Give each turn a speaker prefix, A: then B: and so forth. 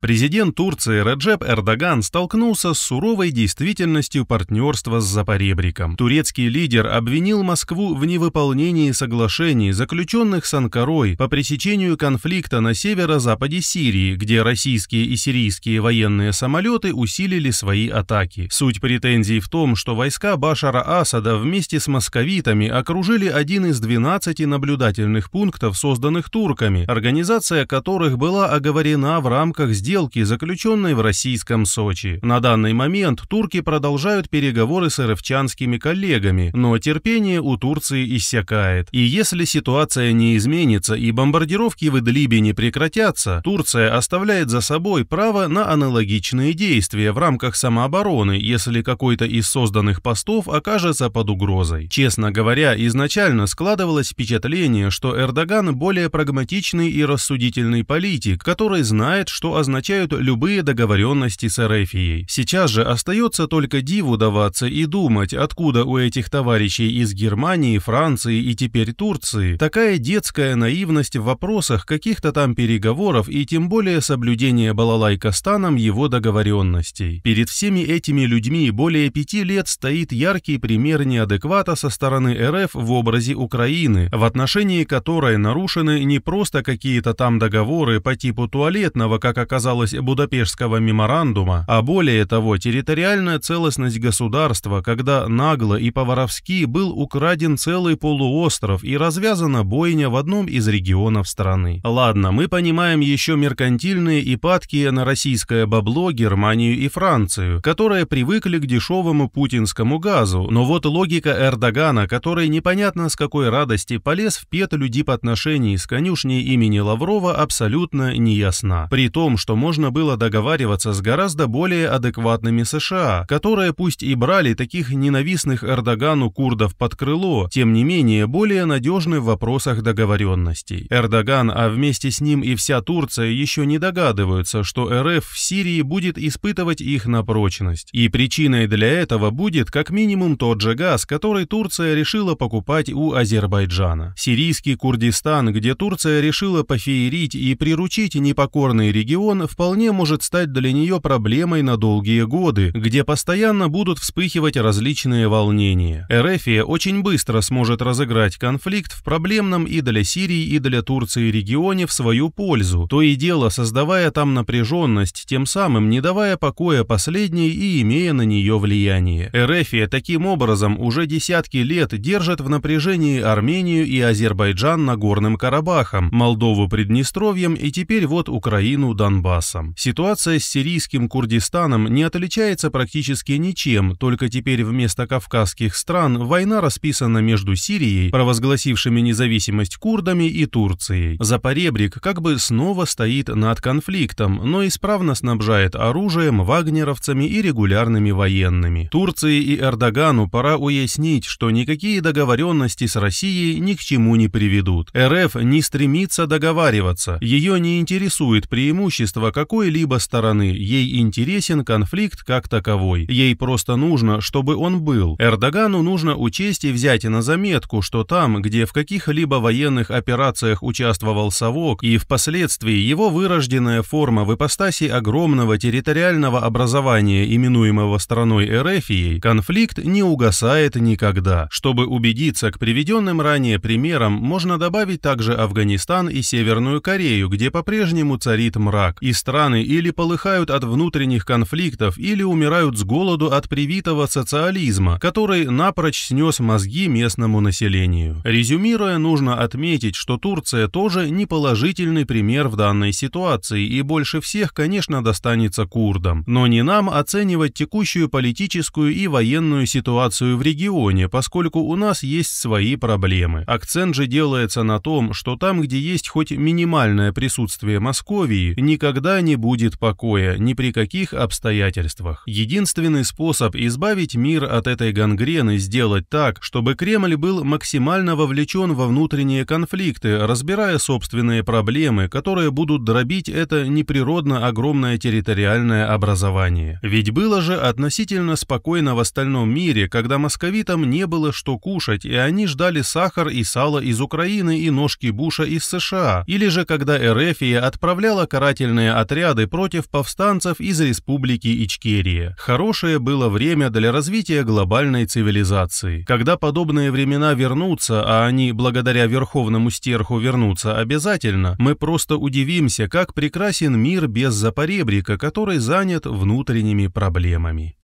A: Президент Турции Раджеп Эрдоган столкнулся с суровой действительностью партнерства с Запоребриком. Турецкий лидер обвинил Москву в невыполнении соглашений, заключенных с Анкарой по пресечению конфликта на северо-западе Сирии, где российские и сирийские военные самолеты усилили свои атаки. Суть претензий в том, что войска Башара Асада вместе с московитами окружили один из 12 наблюдательных пунктов, созданных турками, организация которых была оговорена в рамках сделки, заключенной в российском Сочи. На данный момент турки продолжают переговоры с рфчанскими коллегами, но терпение у Турции иссякает. И если ситуация не изменится и бомбардировки в Идлибе не прекратятся, Турция оставляет за собой право на аналогичные действия в рамках самообороны, если какой-то из созданных постов окажется под угрозой. Честно говоря, изначально складывалось впечатление, что Эрдоган более прагматичный и рассудительный политик, который знает, что означает означают любые договоренности с Эрефией. Сейчас же остается только диву даваться и думать, откуда у этих товарищей из Германии, Франции и теперь Турции такая детская наивность в вопросах каких-то там переговоров и тем более соблюдения Балалайкастаном его договоренностей. Перед всеми этими людьми более пяти лет стоит яркий пример неадеквата со стороны РФ в образе Украины, в отношении которой нарушены не просто какие-то там договоры по типу туалетного, как оказалось, оказалась Будапештского меморандума, а более того, территориальная целостность государства, когда нагло и по-воровски был украден целый полуостров и развязана бойня в одном из регионов страны. Ладно, мы понимаем еще меркантильные и падкие на российское бабло Германию и Францию, которые привыкли к дешевому путинскому газу, но вот логика Эрдогана, который непонятно с какой радости полез в петлю дипотношений с конюшней имени Лаврова, абсолютно неясна. При том, что можно было договариваться с гораздо более адекватными США, которые пусть и брали таких ненавистных Эрдогану курдов под крыло, тем не менее более надежны в вопросах договоренностей. Эрдоган, а вместе с ним и вся Турция еще не догадываются, что РФ в Сирии будет испытывать их на прочность. И причиной для этого будет как минимум тот же газ, который Турция решила покупать у Азербайджана. Сирийский Курдистан, где Турция решила пофеерить и приручить непокорный регион, вполне может стать для нее проблемой на долгие годы, где постоянно будут вспыхивать различные волнения. Эрефия очень быстро сможет разыграть конфликт в проблемном и для Сирии, и для Турции регионе в свою пользу, то и дело создавая там напряженность, тем самым не давая покоя последней и имея на нее влияние. Эрефия таким образом уже десятки лет держит в напряжении Армению и Азербайджан на Нагорным Карабахом, Молдову Приднестровьем и теперь вот Украину Донбасс классом. Ситуация с сирийским Курдистаном не отличается практически ничем, только теперь вместо кавказских стран война расписана между Сирией, провозгласившими независимость курдами, и Турцией. Запоребрик как бы снова стоит над конфликтом, но исправно снабжает оружием, вагнеровцами и регулярными военными. Турции и Эрдогану пора уяснить, что никакие договоренности с Россией ни к чему не приведут. РФ не стремится договариваться, ее не интересует преимущество чувства какой-либо стороны, ей интересен конфликт как таковой. Ей просто нужно, чтобы он был. Эрдогану нужно учесть и взять на заметку, что там, где в каких-либо военных операциях участвовал совок и впоследствии его вырожденная форма в ипостаси огромного территориального образования, именуемого страной Эрефией, конфликт не угасает никогда. Чтобы убедиться, к приведенным ранее примерам можно добавить также Афганистан и Северную Корею, где по-прежнему царит мрак, и страны или полыхают от внутренних конфликтов, или умирают с голоду от привитого социализма, который напрочь снес мозги местному населению. Резюмируя, нужно отметить, что Турция тоже не положительный пример в данной ситуации и больше всех, конечно, достанется курдам. Но не нам оценивать текущую политическую и военную ситуацию в регионе, поскольку у нас есть свои проблемы. Акцент же делается на том, что там, где есть хоть минимальное присутствие Московии, никогда никогда не будет покоя, ни при каких обстоятельствах. Единственный способ избавить мир от этой гангрены – сделать так, чтобы Кремль был максимально вовлечен во внутренние конфликты, разбирая собственные проблемы, которые будут дробить это неприродно огромное территориальное образование. Ведь было же относительно спокойно в остальном мире, когда московитам не было что кушать, и они ждали сахар и сало из Украины и ножки Буша из США, или же когда Эрефия отправляла карательные специальные отряды против повстанцев из республики Ичкерия. Хорошее было время для развития глобальной цивилизации. Когда подобные времена вернутся, а они благодаря Верховному Стерху вернутся обязательно, мы просто удивимся, как прекрасен мир без запоребрика, который занят внутренними проблемами.